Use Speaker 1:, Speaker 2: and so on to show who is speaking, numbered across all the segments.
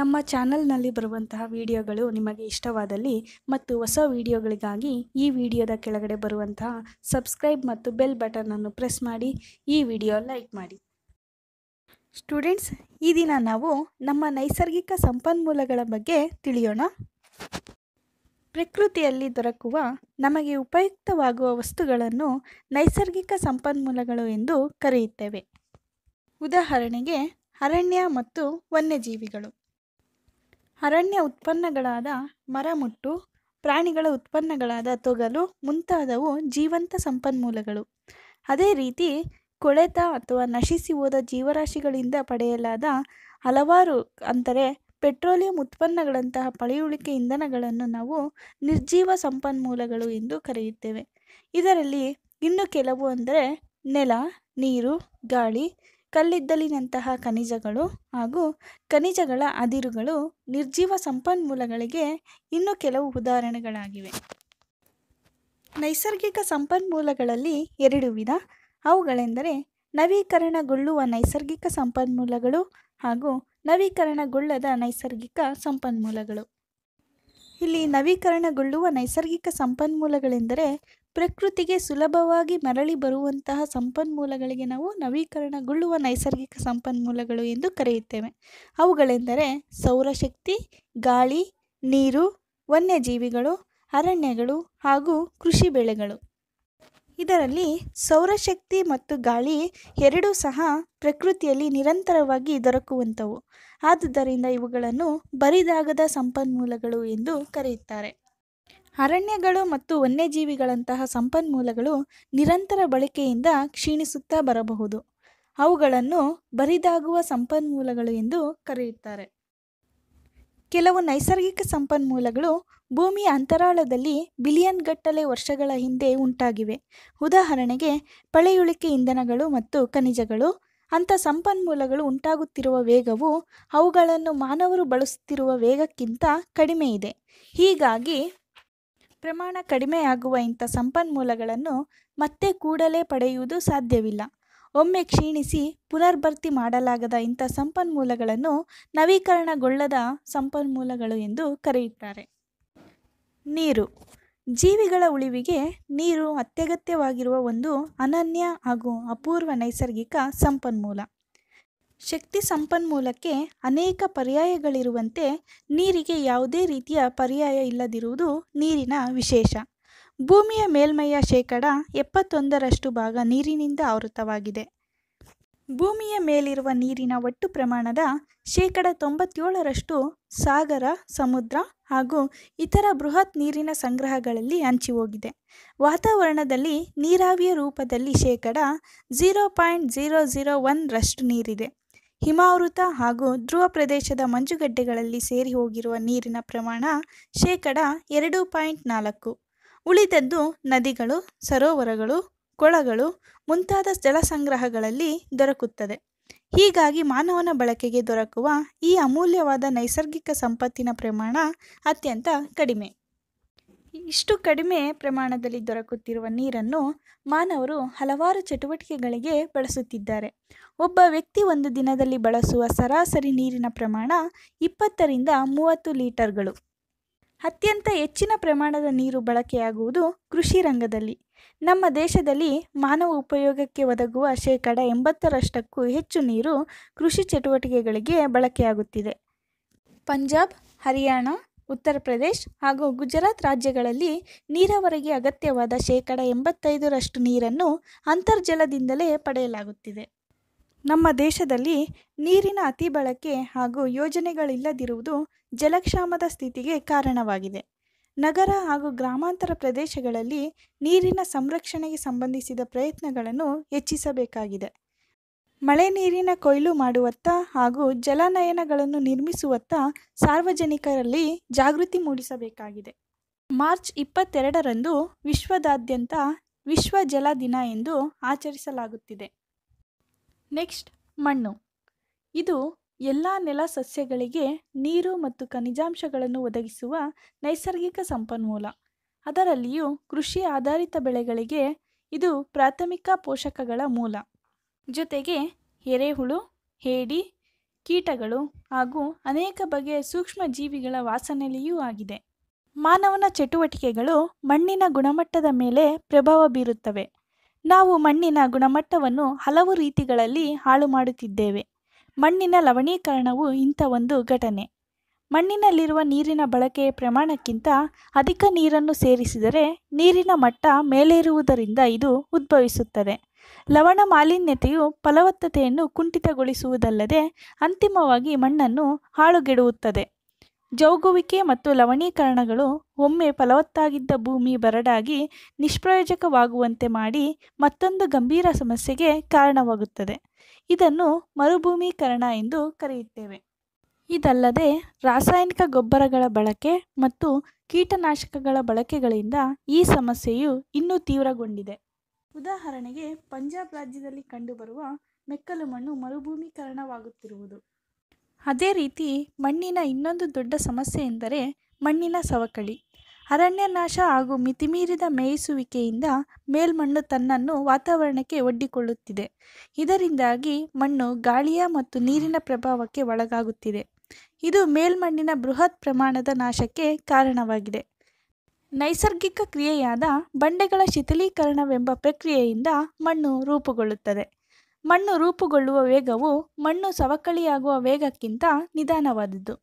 Speaker 1: ನಮ್ಮ ಚಾನಲ್ನಲ್ಲಿ ಬರುವಂತಹ ವಿಡಿಯೋಗಳು ನಿಮಗೆ ಇಷ್ಟವಾದಲ್ಲಿ ಮತ್ತು ಹೊಸ ವಿಡಿಯೋಗಳಿಗಾಗಿ ಈ ವಿಡಿಯೋದ ಕೆಳಗಡೆ ಬರುವಂತಹ ಸಬ್ಸ್ಕ್ರೈಬ್ ಮತ್ತು ಬೆಲ್ ಬಟನನ್ನು ಪ್ರೆಸ್ ಮಾಡಿ ಈ ವಿಡಿಯೋ ಲೈಕ್ ಮಾಡಿ ಸ್ಟೂಡೆಂಟ್ಸ್ ಈ ದಿನ ನಾವು ನಮ್ಮ ನೈಸರ್ಗಿಕ ಸಂಪನ್ಮೂಲಗಳ ಬಗ್ಗೆ ತಿಳಿಯೋಣ ಪ್ರಕೃತಿಯಲ್ಲಿ ದೊರಕುವ ನಮಗೆ ಉಪಯುಕ್ತವಾಗುವ ವಸ್ತುಗಳನ್ನು ನೈಸರ್ಗಿಕ ಸಂಪನ್ಮೂಲಗಳು ಎಂದು ಕರೆಯುತ್ತೇವೆ ಉದಾಹರಣೆಗೆ ಅರಣ್ಯ ಮತ್ತು ವನ್ಯಜೀವಿಗಳು ಅರಣ್ಯ ಉತ್ಪನ್ನಗಳಾದ ಮರಮುಟ್ಟು ಪ್ರಾಣಿಗಳ ಉತ್ಪನ್ನಗಳಾದ ತೊಗಲು ಮುಂತಾದವು ಜೀವಂತ ಸಂಪನ್ಮೂಲಗಳು ಅದೇ ರೀತಿ ಕೊಳೆತ ಅಥವಾ ನಶಿಸಿ ಹೋದ ಜೀವರಾಶಿಗಳಿಂದ ಪಡೆಯಲಾದ ಹಲವಾರು ಅಂದರೆ ಪೆಟ್ರೋಲಿಯಂ ಉತ್ಪನ್ನಗಳಂತಹ ಪಳೆಯುಳಿಕೆ ಇಂಧನಗಳನ್ನು ನಾವು ನಿರ್ಜೀವ ಸಂಪನ್ಮೂಲಗಳು ಎಂದು ಕರೆಯುತ್ತೇವೆ ಇದರಲ್ಲಿ ಇನ್ನು ಕೆಲವು ಅಂದರೆ ನೆಲ ನೀರು ಗಾಳಿ ಕಲ್ಲಿದ್ದಲಿನಂತಹ ಖನಿಜಗಳು ಹಾಗೂ ಖನಿಜಗಳ ಅದಿರುಗಳು ನಿರ್ಜೀವ ಸಂಪನ್ಮೂಲಗಳಿಗೆ ಇನ್ನೂ ಕೆಲವು ಉದಾಹರಣೆಗಳಾಗಿವೆ ನೈಸರ್ಗಿಕ ಸಂಪನ್ಮೂಲಗಳಲ್ಲಿ ಎರಡು ವಿಧ ಅವುಗಳೆಂದರೆ ನವೀಕರಣಗೊಳ್ಳುವ ನೈಸರ್ಗಿಕ ಸಂಪನ್ಮೂಲಗಳು ಹಾಗೂ ನವೀಕರಣಗೊಳ್ಳದ ನೈಸರ್ಗಿಕ ಸಂಪನ್ಮೂಲಗಳು ಇಲ್ಲಿ ನವೀಕರಣಗೊಳ್ಳುವ ನೈಸರ್ಗಿಕ ಸಂಪನ್ಮೂಲಗಳೆಂದರೆ ಪ್ರಕೃತಿಗೆ ಸುಲಭವಾಗಿ ಮರಳಿ ಬರುವಂತಹ ಸಂಪನ್ಮೂಲಗಳಿಗೆ ನಾವು ನವೀಕರಣಗೊಳ್ಳುವ ನೈಸರ್ಗಿಕ ಸಂಪನ್ಮೂಲಗಳು ಎಂದು ಕರೆಯುತ್ತೇವೆ ಅವುಗಳೆಂದರೆ ಸೌರಶಕ್ತಿ ಗಾಳಿ ನೀರು ವನ್ಯಜೀವಿಗಳು ಅರಣ್ಯಗಳು ಹಾಗೂ ಕೃಷಿ ಬೆಳೆಗಳು ಇದರಲ್ಲಿ ಸೌರಶಕ್ತಿ ಮತ್ತು ಗಾಳಿ ಎರಡೂ ಸಹ ಪ್ರಕೃತಿಯಲ್ಲಿ ನಿರಂತರವಾಗಿ ದೊರಕುವಂಥವು ಆದುದರಿಂದ ಇವುಗಳನ್ನು ಬರಿದಾಗದ ಸಂಪನ್ಮೂಲಗಳು ಎಂದು ಕರೆಯುತ್ತಾರೆ ಅರಣ್ಯಗಳು ಮತ್ತು ವನ್ಯಜೀವಿಗಳಂತಹ ಸಂಪನ್ಮೂಲಗಳು ನಿರಂತರ ಬಳಕೆಯಿಂದ ಕ್ಷೀಣಿಸುತ್ತಾ ಬರಬಹುದು ಅವುಗಳನ್ನು ಬರಿದಾಗುವ ಸಂಪನ್ಮೂಲಗಳು ಎಂದು ಕರೆಯುತ್ತಾರೆ ಕೆಲವು ನೈಸರ್ಗಿಕ ಸಂಪನ್ಮೂಲಗಳು ಭೂಮಿಯ ಅಂತರಾಳದಲ್ಲಿ ಬಿಲಿಯನ್ ಗಟ್ಟಲೆ ವರ್ಷಗಳ ಹಿಂದೆ ಉಂಟಾಗಿವೆ ಉದಾಹರಣೆಗೆ ಪಳೆಯುಳಿಕೆ ಇಂಧನಗಳು ಮತ್ತು ಖನಿಜಗಳು ಅಂಥ ಸಂಪನ್ಮೂಲಗಳು ಉಂಟಾಗುತ್ತಿರುವ ವೇಗವು ಅವುಗಳನ್ನು ಮಾನವರು ಬಳಸುತ್ತಿರುವ ವೇಗಕ್ಕಿಂತ ಕಡಿಮೆ ಇದೆ ಹೀಗಾಗಿ ಪ್ರಮಾಣ ಕಡಿಮೆಯಾಗುವ ಇಂಥ ಸಂಪನ್ಮೂಲಗಳನ್ನು ಮತ್ತೆ ಕೂಡಲೇ ಪಡೆಯುವುದು ಸಾಧ್ಯವಿಲ್ಲ ಒಮ್ಮೆ ಕ್ಷೀಣಿಸಿ ಪುನರ್ಭರ್ತಿ ಮಾಡಲಾಗದ ಇಂಥ ಸಂಪನ್ಮೂಲಗಳನ್ನು ನವೀಕರಣಗೊಳ್ಳದ ಸಂಪನ್ಮೂಲಗಳು ಎಂದು ಕರೆಯುತ್ತಾರೆ ನೀರು ಜೀವಿಗಳ ಉಳಿವಿಗೆ ನೀರು ಅತ್ಯಗತ್ಯವಾಗಿರುವ ಒಂದು ಅನನ್ಯ ಹಾಗೂ ಅಪೂರ್ವ ನೈಸರ್ಗಿಕ ಸಂಪನ್ಮೂಲ ಶಕ್ತಿ ಸಂಪನ್ಮೂಲಕ್ಕೆ ಅನೇಕ ಪರ್ಯಾಯಗಳಿರುವಂತೆ ನೀರಿಗೆ ಯಾವುದೇ ರೀತಿಯ ಪರ್ಯಾಯ ಇಲ್ಲದಿರುವುದು ನೀರಿನ ವಿಶೇಷ ಭೂಮಿಯ ಮೇಲ್ಮೈಯ ಶೇಕಡ ಎಪ್ಪತ್ತೊಂದರಷ್ಟು ಭಾಗ ನೀರಿನಿಂದ ಆವೃತವಾಗಿದೆ ಭೂಮಿಯ ಮೇಲಿರುವ ನೀರಿನ ಒಟ್ಟು ಪ್ರಮಾಣದ ಶೇಕಡ ತೊಂಬತ್ತೇಳರಷ್ಟು ಸಾಗರ ಸಮುದ್ರ ಹಾಗೂ ಇತರ ಬೃಹತ್ ನೀರಿನ ಸಂಗ್ರಹಗಳಲ್ಲಿ ಹೋಗಿದೆ ವಾತಾವರಣದಲ್ಲಿ ನೀರಾವಿಯ ರೂಪದಲ್ಲಿ ಶೇಕಡ ಜೀರೋ ಪಾಯಿಂಟ್ ಜೀರೋ ಝೀರೋ ಒನ್ರಷ್ಟು ನೀರಿದೆ ಹಿಮಾವೃತ ಹಾಗೂ ಧ್ರುವ ಪ್ರದೇಶದ ಮಂಜುಗಡ್ಡೆಗಳಲ್ಲಿ ಸೇರಿ ಹೋಗಿರುವ ನೀರಿನ ಪ್ರಮಾಣ ಶೇಕಡ ಎರಡು ಪಾಯಿಂಟ್ ನಾಲ್ಕು ಉಳಿದದ್ದು ನದಿಗಳು ಸರೋವರಗಳು ಕೊಳಗಳು ಮುಂತಾದ ಜಲಸಂಗ್ರಹಗಳಲ್ಲಿ ದೊರಕುತ್ತದೆ ಹೀಗಾಗಿ ಮಾನವನ ಬಳಕೆಗೆ ದೊರಕುವ ಈ ಅಮೂಲ್ಯವಾದ ನೈಸರ್ಗಿಕ ಸಂಪತ್ತಿನ ಪ್ರಮಾಣ ಅತ್ಯಂತ ಕಡಿಮೆ ಇಷ್ಟು ಕಡಿಮೆ ಪ್ರಮಾಣದಲ್ಲಿ ದೊರಕುತ್ತಿರುವ ನೀರನ್ನು ಮಾನವರು ಹಲವಾರು ಚಟುವಟಿಕೆಗಳಿಗೆ ಬಳಸುತ್ತಿದ್ದಾರೆ ಒಬ್ಬ ವ್ಯಕ್ತಿ ಒಂದು ದಿನದಲ್ಲಿ ಬಳಸುವ ಸರಾಸರಿ ನೀರಿನ ಪ್ರಮಾಣ ಇಪ್ಪತ್ತರಿಂದ ಮೂವತ್ತು ಲೀಟರ್ಗಳು ಅತ್ಯಂತ ಹೆಚ್ಚಿನ ಪ್ರಮಾಣದ ನೀರು ಬಳಕೆಯಾಗುವುದು ಕೃಷಿ ರಂಗದಲ್ಲಿ ನಮ್ಮ ದೇಶದಲ್ಲಿ ಮಾನವ ಉಪಯೋಗಕ್ಕೆ ಒದಗುವ ಶೇಕಡ ಎಂಬತ್ತರಷ್ಟಕ್ಕೂ ಹೆಚ್ಚು ನೀರು ಕೃಷಿ ಚಟುವಟಿಕೆಗಳಿಗೆ ಬಳಕೆಯಾಗುತ್ತಿದೆ ಪಂಜಾಬ್ ಹರಿಯಾಣ ಉತ್ತರ ಪ್ರದೇಶ್ ಹಾಗೂ ಗುಜರಾತ್ ರಾಜ್ಯಗಳಲ್ಲಿ ನೀರಾವರಿಗೆ ಅಗತ್ಯವಾದ ಶೇಕಡ ಎಂಬತ್ತೈದರಷ್ಟು ನೀರನ್ನು ಅಂತರ್ಜಲದಿಂದಲೇ ಪಡೆಯಲಾಗುತ್ತಿದೆ ನಮ್ಮ ದೇಶದಲ್ಲಿ ನೀರಿನ ಅತಿ ಬಳಕೆ ಹಾಗೂ ಯೋಜನೆಗಳಿಲ್ಲದಿರುವುದು ಜಲಕ್ಷಾಮದ ಸ್ಥಿತಿಗೆ ಕಾರಣವಾಗಿದೆ ನಗರ ಹಾಗೂ ಗ್ರಾಮಾಂತರ ಪ್ರದೇಶಗಳಲ್ಲಿ ನೀರಿನ ಸಂರಕ್ಷಣೆಗೆ ಸಂಬಂಧಿಸಿದ ಪ್ರಯತ್ನಗಳನ್ನು ಹೆಚ್ಚಿಸಬೇಕಾಗಿದೆ ಮಳೆ ನೀರಿನ ಕೊಯ್ಲು ಮಾಡುವತ್ತ ಹಾಗೂ ಜಲಾನಯನಗಳನ್ನು ನಿರ್ಮಿಸುವತ್ತ ಸಾರ್ವಜನಿಕರಲ್ಲಿ ಜಾಗೃತಿ ಮೂಡಿಸಬೇಕಾಗಿದೆ ಮಾರ್ಚ್ ಇಪ್ಪತ್ತೆರಡರಂದು ವಿಶ್ವದಾದ್ಯಂತ ವಿಶ್ವ ಜಲ ದಿನ ಎಂದು ಆಚರಿಸಲಾಗುತ್ತಿದೆ ನೆಕ್ಸ್ಟ್ ಮಣ್ಣು ಇದು ಎಲ್ಲ ನೆಲ ಸಸ್ಯಗಳಿಗೆ ನೀರು ಮತ್ತು ಖನಿಜಾಂಶಗಳನ್ನು ಒದಗಿಸುವ ನೈಸರ್ಗಿಕ ಸಂಪನ್ಮೂಲ ಅದರಲ್ಲಿಯೂ ಕೃಷಿ ಆಧಾರಿತ ಬೆಳೆಗಳಿಗೆ ಇದು ಪ್ರಾಥಮಿಕ ಪೋಷಕಗಳ ಮೂಲ ಜೊತೆಗೆ ಎರೆಹುಳು ಹೇಡಿ ಕೀಟಗಳು ಹಾಗೂ ಅನೇಕ ಬಗೆಯ ಸೂಕ್ಷ್ಮ ಜೀವಿಗಳ ವಾಸನೆಲೆಯೂ ಆಗಿದೆ ಮಾನವನ ಚಟುವಟಿಕೆಗಳು ಮಣ್ಣಿನ ಗುಣಮಟ್ಟದ ಮೇಲೆ ಪ್ರಭಾವ ಬೀರುತ್ತವೆ ನಾವು ಮಣ್ಣಿನ ಗುಣಮಟ್ಟವನ್ನು ಹಲವು ರೀತಿಗಳಲ್ಲಿ ಹಾಳು ಮಾಡುತ್ತಿದ್ದೇವೆ ಮಣ್ಣಿನ ಲವಣೀಕರಣವು ಇಂಥ ಒಂದು ಘಟನೆ ಮಣ್ಣಿನಲ್ಲಿರುವ ನೀರಿನ ಬಳಕೆಯ ಪ್ರಮಾಣಕ್ಕಿಂತ ಅಧಿಕ ನೀರನ್ನು ಸೇರಿಸಿದರೆ ನೀರಿನ ಮಟ್ಟ ಮೇಲೇರುವುದರಿಂದ ಇದು ಉದ್ಭವಿಸುತ್ತದೆ ಲವಣ ಮಾಲಿನ್ಯತೆಯು ಫಲವತ್ತತೆಯನ್ನು ಕುಂಠಿತಗೊಳಿಸುವುದಲ್ಲದೆ ಅಂತಿಮವಾಗಿ ಮಣ್ಣನ್ನು ಹಾಳುಗೆಡುತ್ತದೆ ಜೌಗುವಿಕೆ ಮತ್ತು ಲವಣೀಕರಣಗಳು ಒಮ್ಮೆ ಫಲವತ್ತಾಗಿದ್ದ ಭೂಮಿ ಬರಡಾಗಿ ನಿಷ್ಪ್ರಯೋಜಕವಾಗುವಂತೆ ಮಾಡಿ ಮತ್ತೊಂದು ಗಂಭೀರ ಸಮಸ್ಯೆಗೆ ಕಾರಣವಾಗುತ್ತದೆ ಇದನ್ನು ಮರುಭೂಮೀಕರಣ ಎಂದು ಕರೆಯುತ್ತೇವೆ ಇದಲ್ಲದೆ ರಾಸಾಯನಿಕ ಗೊಬ್ಬರಗಳ ಬಳಕೆ ಮತ್ತು ಕೀಟನಾಶಕಗಳ ಬಳಕೆಗಳಿಂದ ಈ ಸಮಸ್ಯೆಯು ಇನ್ನೂ ತೀವ್ರಗೊಂಡಿದೆ ಉದಾಹರಣೆಗೆ ಪಂಜಾಬ್ ರಾಜ್ಯದಲ್ಲಿ ಕಂಡುಬರುವ ಮೆಕ್ಕಲು ಮಣ್ಣು ಮರುಭೂಮೀಕರಣವಾಗುತ್ತಿರುವುದು ಅದೇ ರೀತಿ ಮಣ್ಣಿನ ಇನ್ನೊಂದು ದೊಡ್ಡ ಸಮಸ್ಯೆ ಎಂದರೆ ಮಣ್ಣಿನ ಸವಕಳಿ ಅರಣ್ಯ ನಾಶ ಹಾಗೂ ಮಿತಿಮೀರಿದ ಮೇಯಿಸುವಿಕೆಯಿಂದ ಮೇಲ್ಮಣ್ಣು ತನ್ನನ್ನು ವಾತಾವರಣಕ್ಕೆ ಒಡ್ಡಿಕೊಳ್ಳುತ್ತಿದೆ ಇದರಿಂದಾಗಿ ಮಣ್ಣು ಗಾಳಿಯ ಮತ್ತು ನೀರಿನ ಪ್ರಭಾವಕ್ಕೆ ಒಳಗಾಗುತ್ತಿದೆ ಇದು ಮೇಲ್ಮಣ್ಣಿನ ಬೃಹತ್ ಪ್ರಮಾಣದ ನಾಶಕ್ಕೆ ಕಾರಣವಾಗಿದೆ ನೈಸರ್ಗಿಕ ಕ್ರಿಯೆಯಾದ ಬಂಡೆಗಳ ಶಿಥಿಲೀಕರಣವೆಂಬ ಪ್ರಕ್ರಿಯೆಯಿಂದ ಮಣ್ಣು ರೂಪುಗೊಳ್ಳುತ್ತದೆ ಮಣ್ಣು ರೂಪುಗೊಳ್ಳುವ ವೇಗವು ಮಣ್ಣು ಸವಕಳಿಯಾಗುವ ವೇಗಕ್ಕಿಂತ ನಿಧಾನವಾದದ್ದು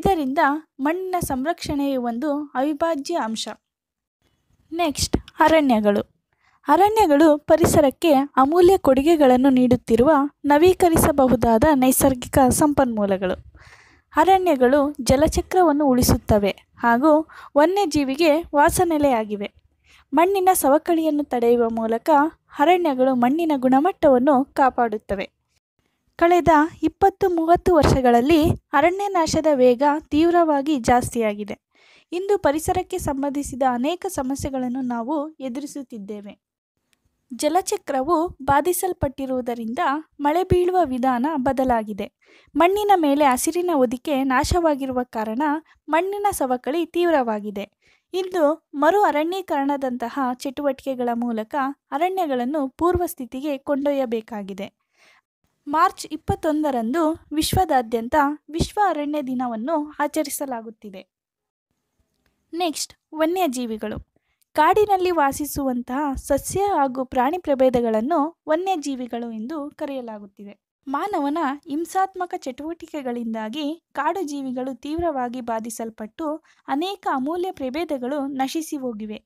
Speaker 1: ಇದರಿಂದ ಮಣ್ಣಿನ ಸಂರಕ್ಷಣೆಯು ಒಂದು ಅವಿಭಾಜ್ಯ ಅಂಶ ನೆಕ್ಸ್ಟ್ ಅರಣ್ಯಗಳು ಅರಣ್ಯಗಳು ಪರಿಸರಕ್ಕೆ ಅಮೂಲ್ಯ ಕೊಡುಗೆಗಳನ್ನು ನೀಡುತ್ತಿರುವ ನವೀಕರಿಸಬಹುದಾದ ನೈಸರ್ಗಿಕ ಸಂಪನ್ಮೂಲಗಳು ಅರಣ್ಯಗಳು ಜಲಚಕ್ರವನ್ನು ಉಳಿಸುತ್ತವೆ ಹಾಗೂ ವನ್ಯಜೀವಿಗೆ ವಾಸನೆಲೆಯಾಗಿವೆ ಮಣ್ಣಿನ ಸವಕಳಿಯನ್ನು ತಡೆಯುವ ಮೂಲಕ ಅರಣ್ಯಗಳು ಮಣ್ಣಿನ ಗುಣಮಟ್ಟವನ್ನು ಕಾಪಾಡುತ್ತವೆ ಕಳೆದ ಇಪ್ಪತ್ತು ಮೂವತ್ತು ವರ್ಷಗಳಲ್ಲಿ ಅರಣ್ಯನಾಶದ ವೇಗ ತೀವ್ರವಾಗಿ ಜಾಸ್ತಿಯಾಗಿದೆ ಇಂದು ಪರಿಸರಕ್ಕೆ ಸಂಬಂಧಿಸಿದ ಅನೇಕ ಸಮಸ್ಯೆಗಳನ್ನು ನಾವು ಎದುರಿಸುತ್ತಿದ್ದೇವೆ ಜಲಚಕ್ರವು ಬಾಧಿಸಲ್ಪಟ್ಟಿರುವುದರಿಂದ ಮಳೆ ಬೀಳುವ ವಿಧಾನ ಬದಲಾಗಿದೆ ಮಣ್ಣಿನ ಮೇಲೆ ಹಸಿರಿನ ಹೊದಿಕೆ ನಾಶವಾಗಿರುವ ಕಾರಣ ಮಣ್ಣಿನ ಸವಕಳಿ ತೀವ್ರವಾಗಿದೆ ಇಂದು ಮರು ಅರಣ್ಯೀಕರಣದಂತಹ ಚಟುವಟಿಕೆಗಳ ಮೂಲಕ ಅರಣ್ಯಗಳನ್ನು ಪೂರ್ವ ಸ್ಥಿತಿಗೆ ಕೊಂಡೊಯ್ಯಬೇಕಾಗಿದೆ ಮಾರ್ಚ್ ಇಪ್ಪತ್ತೊಂದರಂದು ವಿಶ್ವದಾದ್ಯಂತ ವಿಶ್ವ ಅರಣ್ಯ ದಿನವನ್ನು ಆಚರಿಸಲಾಗುತ್ತಿದೆ ನೆಕ್ಸ್ಟ್ ವನ್ಯಜೀವಿಗಳು ಕಾಡಿನಲ್ಲಿ ವಾಸಿಸುವಂತಹ ಸಸ್ಯ ಹಾಗೂ ಪ್ರಾಣಿ ಪ್ರಭೇದಗಳನ್ನು ವನ್ಯಜೀವಿಗಳು ಎಂದು ಕರೆಯಲಾಗುತ್ತಿವೆ ಮಾನವನ ಹಿಂಸಾತ್ಮಕ ಚಟುವಟಿಕೆಗಳಿಂದಾಗಿ ಕಾಡು ಜೀವಿಗಳು ತೀವ್ರವಾಗಿ ಬಾಧಿಸಲ್ಪಟ್ಟು ಅನೇಕ ಅಮೂಲ್ಯ ಪ್ರಭೇದಗಳು ನಶಿಸಿ ಹೋಗಿವೆ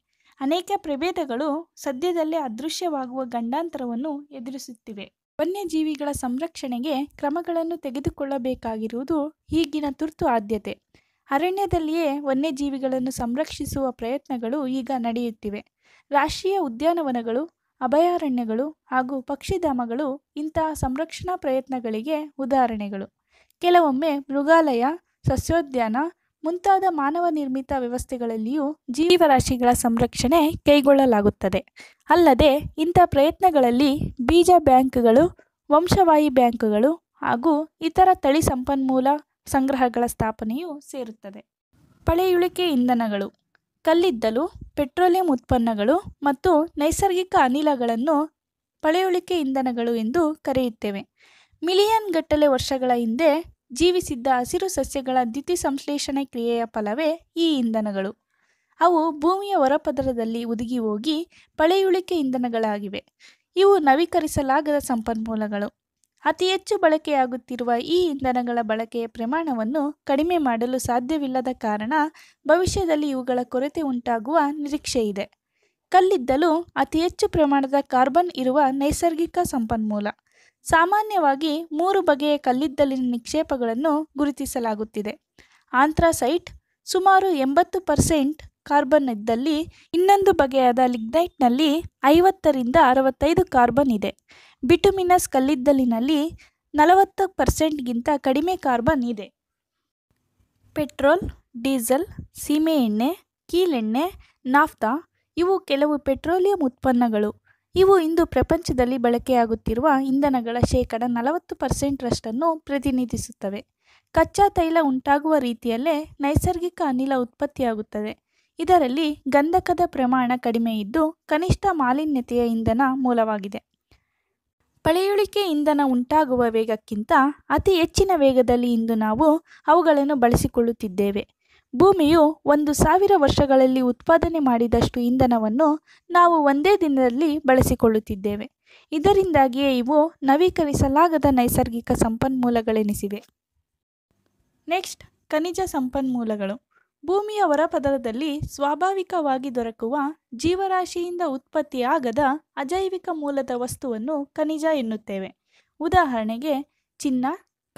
Speaker 1: ಅನೇಕ ಪ್ರಭೇದಗಳು ಸದ್ಯದಲ್ಲೇ ಅದೃಶ್ಯವಾಗುವ ಗಂಡಾಂತರವನ್ನು ಎದುರಿಸುತ್ತಿವೆ ವನ್ಯಜೀವಿಗಳ ಸಂರಕ್ಷಣೆಗೆ ಕ್ರಮಗಳನ್ನು ತೆಗೆದುಕೊಳ್ಳಬೇಕಾಗಿರುವುದು ಈಗಿನ ತುರ್ತು ಆದ್ಯತೆ ಅರಣ್ಯದಲ್ಲಿಯೇ ವನ್ಯಜೀವಿಗಳನ್ನು ಸಂರಕ್ಷಿಸುವ ಪ್ರಯತ್ನಗಳು ಈಗ ನಡೆಯುತ್ತಿವೆ ರಾಷ್ಟ್ರೀಯ ಉದ್ಯಾನವನಗಳು ಅಭಯಾರಣ್ಯಗಳು ಹಾಗೂ ಪಕ್ಷಿಧಾಮಗಳು ಇಂತಹ ಸಂರಕ್ಷಣಾ ಪ್ರಯತ್ನಗಳಿಗೆ ಉದಾಹರಣೆಗಳು ಕೆಲವೊಮ್ಮೆ ಮೃಗಾಲಯ ಸಸ್ಯೋದ್ಯಾನ ಮುಂತಾದ ಮಾನವ ನಿರ್ಮಿತ ವ್ಯವಸ್ಥೆಗಳಲ್ಲಿಯೂ ಜೀವರಾಶಿಗಳ ಸಂರಕ್ಷಣೆ ಕೈಗೊಳ್ಳಲಾಗುತ್ತದೆ ಅಲ್ಲದೆ ಇಂಥ ಪ್ರಯತ್ನಗಳಲ್ಲಿ ಬೀಜ ಬ್ಯಾಂಕ್ಗಳು ವಂಶವಾಹಿ ಬ್ಯಾಂಕ್ಗಳು ಹಾಗೂ ಇತರ ತಳಿ ಸಂಪನ್ಮೂಲ ಸಂಗ್ರಹಗಳ ಸ್ಥಾಪನೆಯು ಸೇರುತ್ತದೆ ಪಳೆಯುಳಿಕೆ ಇಂಧನಗಳು ಕಲ್ಲಿದ್ದಲು ಪೆಟ್ರೋಲಿಯಂ ಉತ್ಪನ್ನಗಳು ಮತ್ತು ನೈಸರ್ಗಿಕ ಅನಿಲಗಳನ್ನು ಪಳೆಯುಳಿಕೆ ಇಂಧನಗಳು ಎಂದು ಕರೆಯುತ್ತೇವೆ ಮಿಲಿಯನ್ ಗಟ್ಟಲೆ ವರ್ಷಗಳ ಹಿಂದೆ ಜೀವಿಸಿದ್ದ ಹಸಿರು ಸಸ್ಯಗಳ ಸಂಶ್ಲೇಷಣೆ ಕ್ರಿಯೆಯ ಫಲವೇ ಈ ಇಂಧನಗಳು ಅವು ಭೂಮಿಯ ಹೊರಪದರದಲ್ಲಿ ಉದುಗಿ ಹೋಗಿ ಪಳೆಯುಳಿಕೆ ಇಂಧನಗಳಾಗಿವೆ ಇವು ನವೀಕರಿಸಲಾಗದ ಸಂಪನ್ಮೂಲಗಳು ಅತಿ ಹೆಚ್ಚು ಬಳಕೆಯಾಗುತ್ತಿರುವ ಈ ಇಂಧನಗಳ ಬಳಕೆಯ ಪ್ರಮಾಣವನ್ನು ಕಡಿಮೆ ಮಾಡಲು ಸಾಧ್ಯವಿಲ್ಲದ ಕಾರಣ ಭವಿಷ್ಯದಲ್ಲಿ ಇವುಗಳ ಕೊರತೆ ಉಂಟಾಗುವ ನಿರೀಕ್ಷೆ ಇದೆ ಕಲ್ಲಿದ್ದಲು ಅತಿ ಹೆಚ್ಚು ಪ್ರಮಾಣದ ಕಾರ್ಬನ್ ಇರುವ ನೈಸರ್ಗಿಕ ಸಂಪನ್ಮೂಲ ಸಾಮಾನ್ಯವಾಗಿ ಮೂರು ಬಗೆಯ ಕಲ್ಲಿದ್ದಲಿನ ನಿಕ್ಷೇಪಗಳನ್ನು ಗುರುತಿಸಲಾಗುತ್ತಿದೆ ಆಂಥ್ರಾಸೈಟ್ ಸುಮಾರು ಎಂಬತ್ತು ಪರ್ಸೆಂಟ್ ಕಾರ್ಬನ್ ಇದ್ದಲ್ಲಿ ಇನ್ನೊಂದು ಬಗೆಯಾದ ಲಿಗ್ನೈಟ್ನಲ್ಲಿ ಐವತ್ತರಿಂದ ಅರವತ್ತೈದು ಕಾರ್ಬನ್ ಇದೆ ಬಿಟುಮಿನಸ್ ಕಲ್ಲಿದ್ದಲಿನಲ್ಲಿ ನಲವತ್ತು ಪರ್ಸೆಂಟ್ಗಿಂತ ಕಡಿಮೆ ಕಾರ್ಬನ್ ಇದೆ ಪೆಟ್ರೋಲ್ ಡೀಸೆಲ್ ಸೀಮೆಎಣ್ಣೆ ಕೀಲೆಣ್ಣೆ ನಾಫ್ತಾ ಇವು ಕೆಲವು ಪೆಟ್ರೋಲಿಯಂ ಉತ್ಪನ್ನಗಳು ಇವು ಇಂದು ಪ್ರಪಂಚದಲ್ಲಿ ಬಳಕೆಯಾಗುತ್ತಿರುವ ಇಂಧನಗಳ ಶೇಕಡ ನಲವತ್ತು ಪರ್ಸೆಂಟ್ರಷ್ಟನ್ನು ಪ್ರತಿನಿಧಿಸುತ್ತವೆ ಕಚ್ಚಾ ತೈಲ ಉಂಟಾಗುವ ರೀತಿಯಲ್ಲೇ ನೈಸರ್ಗಿಕ ಅನಿಲ ಉತ್ಪತ್ತಿಯಾಗುತ್ತದೆ ಇದರಲ್ಲಿ ಗಂಧಕದ ಪ್ರಮಾಣ ಕಡಿಮೆ ಇದ್ದು ಕನಿಷ್ಠ ಮಾಲಿನ್ಯತೆಯ ಇಂಧನ ಮೂಲವಾಗಿದೆ ಪಳೆಯುಳಿಕೆ ಇಂಧನ ಉಂಟಾಗುವ ವೇಗಕ್ಕಿಂತ ಅತಿ ಹೆಚ್ಚಿನ ವೇಗದಲ್ಲಿ ಇಂದು ನಾವು ಅವುಗಳನ್ನು ಬಳಸಿಕೊಳ್ಳುತ್ತಿದ್ದೇವೆ ಭೂಮಿಯು ಒಂದು ಸಾವಿರ ವರ್ಷಗಳಲ್ಲಿ ಉತ್ಪಾದನೆ ಮಾಡಿದಷ್ಟು ಇಂಧನವನ್ನು ನಾವು ಒಂದೇ ದಿನದಲ್ಲಿ ಬಳಸಿಕೊಳ್ಳುತ್ತಿದ್ದೇವೆ ಇದರಿಂದಾಗಿಯೇ ಇವು ನವೀಕರಿಸಲಾಗದ ನೈಸರ್ಗಿಕ ಸಂಪನ್ಮೂಲಗಳೆನಿಸಿವೆ ನೆಕ್ಸ್ಟ್ ಖನಿಜ ಸಂಪನ್ಮೂಲಗಳು ಭೂಮಿಯ ಹೊರಪದರದಲ್ಲಿ ಸ್ವಾಭಾವಿಕವಾಗಿ ದೊರಕುವ ಜೀವರಾಶಿಯಿಂದ ಉತ್ಪತ್ತಿಯಾಗದ ಅಜೈವಿಕ ಮೂಲದ ವಸ್ತುವನ್ನು ಖನಿಜ ಎನ್ನುತ್ತೇವೆ ಉದಾಹರಣೆಗೆ ಚಿನ್ನ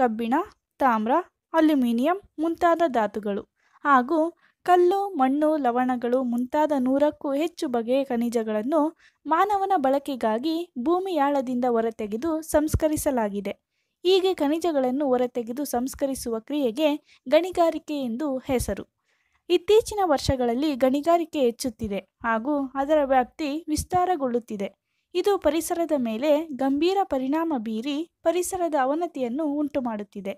Speaker 1: ಕಬ್ಬಿಣ ತಾಮ್ರ ಅಲ್ಯೂಮಿನಿಯಂ ಮುಂತಾದ ಧಾತುಗಳು ಹಾಗೂ ಕಲ್ಲು ಮಣ್ಣು ಲವಣಗಳು ಮುಂತಾದ ನೂರಕ್ಕೂ ಹೆಚ್ಚು ಬಗೆಯ ಖನಿಜಗಳನ್ನು ಮಾನವನ ಬಳಕೆಗಾಗಿ ಭೂಮಿಯಾಳದಿಂದ ಹೊರತೆಗೆದು ಸಂಸ್ಕರಿಸಲಾಗಿದೆ ಹೀಗೆ ಖನಿಜಗಳನ್ನು ಹೊರತೆಗೆದು ಸಂಸ್ಕರಿಸುವ ಕ್ರಿಯೆಗೆ ಗಣಿಗಾರಿಕೆ ಎಂದು ಹೆಸರು ಇತ್ತೀಚಿನ ವರ್ಷಗಳಲ್ಲಿ ಗಣಿಗಾರಿಕೆ ಹೆಚ್ಚುತ್ತಿದೆ ಹಾಗೂ ಅದರ ವ್ಯಾಪ್ತಿ ವಿಸ್ತಾರಗೊಳ್ಳುತ್ತಿದೆ ಇದು ಪರಿಸರದ ಮೇಲೆ ಗಂಭೀರ ಪರಿಣಾಮ ಬೀರಿ ಪರಿಸರದ ಅವನತಿಯನ್ನು ಉಂಟುಮಾಡುತ್ತಿದೆ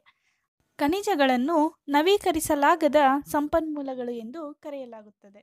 Speaker 1: ಖನಿಜಗಳನ್ನು ನವೀಕರಿಸಲಾಗದ ಸಂಪನ್ಮೂಲಗಳು ಎಂದು ಕರೆಯಲಾಗುತ್ತದೆ